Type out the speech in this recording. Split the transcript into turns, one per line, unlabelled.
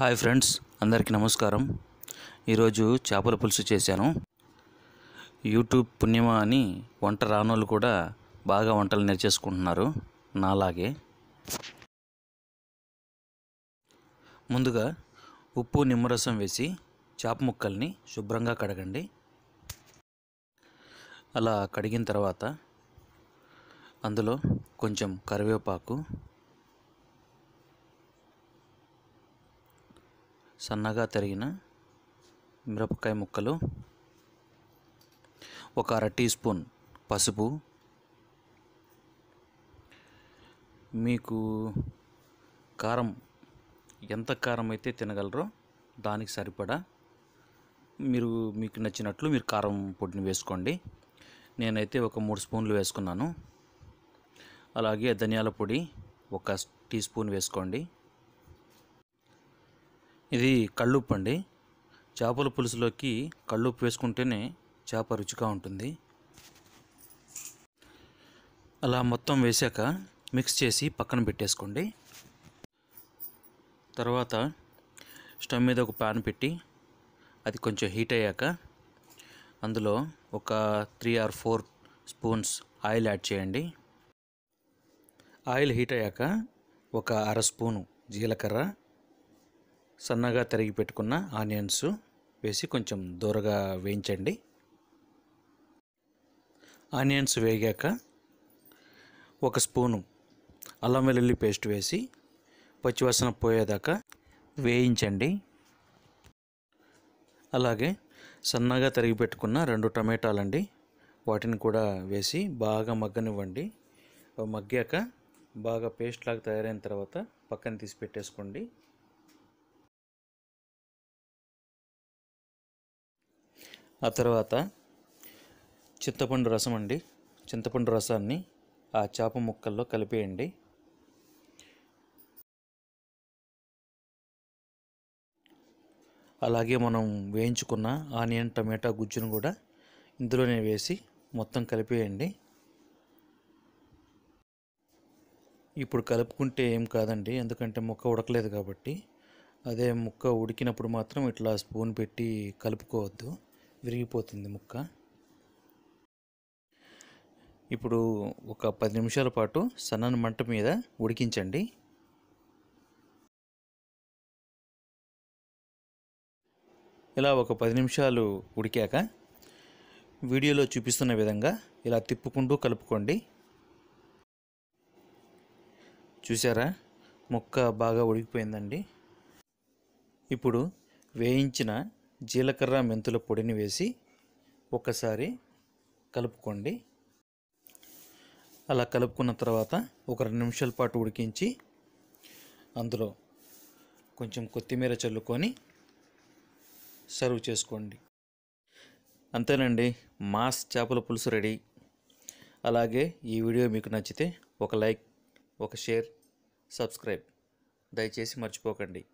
hi friends అందరికీ నమస్కారం ఈరోజు చేపల పులుసు చేశాను యూట్యూబ్ పుణ్యమా అని వంట రానోళ్ళు కూడా బాగా వంటలు నేర్చేసుకుంటున్నారు నాలాగే ముందుగా ఉప్పు నిమ్మరసం వేసి చేప ముక్కల్ని శుభ్రంగా కడగండి అలా కడిగిన తర్వాత అందులో కొంచెం కరివేపాకు సన్నగా తరిగిన మిరపకాయ ముక్కలు ఒక అర టీ స్పూన్ పసుపు మీకు కారం ఎంత కారం అయితే తినగలరో దానికి సరిపడా మీరు మీకు నచ్చినట్లు మీరు కారం పొడిని వేసుకోండి నేనైతే ఒక మూడు స్పూన్లు వేసుకున్నాను అలాగే ధనియాల పొడి ఒక టీ స్పూన్ వేసుకోండి ఇది కళ్ళుప్పు అండి చేపల పులుసులోకి కళ్ళుప్పు వేసుకుంటేనే చేప రుచిగా ఉంటుంది అలా మొత్తం వేశాక మిక్స్ చేసి పక్కన పెట్టేసుకోండి తర్వాత స్టవ్ మీద ఒక ప్యాన్ పెట్టి అది కొంచెం హీట్ అయ్యాక అందులో ఒక three or four spoons oil add చేయండి ఆయిల్ హీట్ అయ్యాక ఒక అర స్పూను జీలకర్ర సన్నగా తరిగి పెట్టుకున్న ఆనియన్స్ వేసి కొంచెం దూరగా వేయించండి ఆనియన్స్ వేగాక ఒక స్పూను అల్లం వెల్లుల్లి పేస్ట్ వేసి పచ్చివాసన పోయేదాకా వేయించండి అలాగే సన్నగా తరిగి పెట్టుకున్న రెండు టమాటాలండి వాటిని కూడా వేసి బాగా మగ్గనివ్వండి మగ్గాక బాగా పేస్ట్ లాగా తయారైన తర్వాత పక్కన తీసి పెట్టేసుకోండి ఆ తర్వాత చింతపండు రసం అండి చింతపండు రసాన్ని ఆ చేప ముక్కల్లో కలిపేయండి అలాగే మనం వేయించుకున్న ఆనియన్ టమాటా గుజ్జును కూడా ఇందులోనే వేసి మొత్తం కలిపేయండి ఇప్పుడు కలుపుకుంటే ఏం కాదండి ఎందుకంటే ముక్క ఉడకలేదు కాబట్టి అదే ముక్క ఉడికినప్పుడు మాత్రం ఇట్లా స్పూన్ పెట్టి కలుపుకోవద్దు విరిగిపోతుంది ముక్క ఇప్పుడు ఒక పది నిమిషాల పాటు సన్నని మంట మీద ఉడికించండి ఇలా ఒక పది నిమిషాలు ఉడికాక వీడియోలో చూపిస్తున్న విధంగా ఇలా తిప్పుకుంటూ కలుపుకోండి చూసారా ముక్క బాగా ఉడికిపోయిందండి ఇప్పుడు వేయించిన జీలకర్ర మెంతుల పొడిని వేసి ఒకసారి కలుపుకోండి అలా కలుపుకున్న తర్వాత ఒక రెండు నిమిషాల పాటు ఉడికించి అందులో కొంచెం కొత్తిమీర చల్లుకొని సర్వ్ చేసుకోండి అంతేనండి మాస్ చేపల పులుసు రెడీ అలాగే ఈ వీడియో మీకు నచ్చితే ఒక లైక్ ఒక షేర్ సబ్స్క్రైబ్ దయచేసి మర్చిపోకండి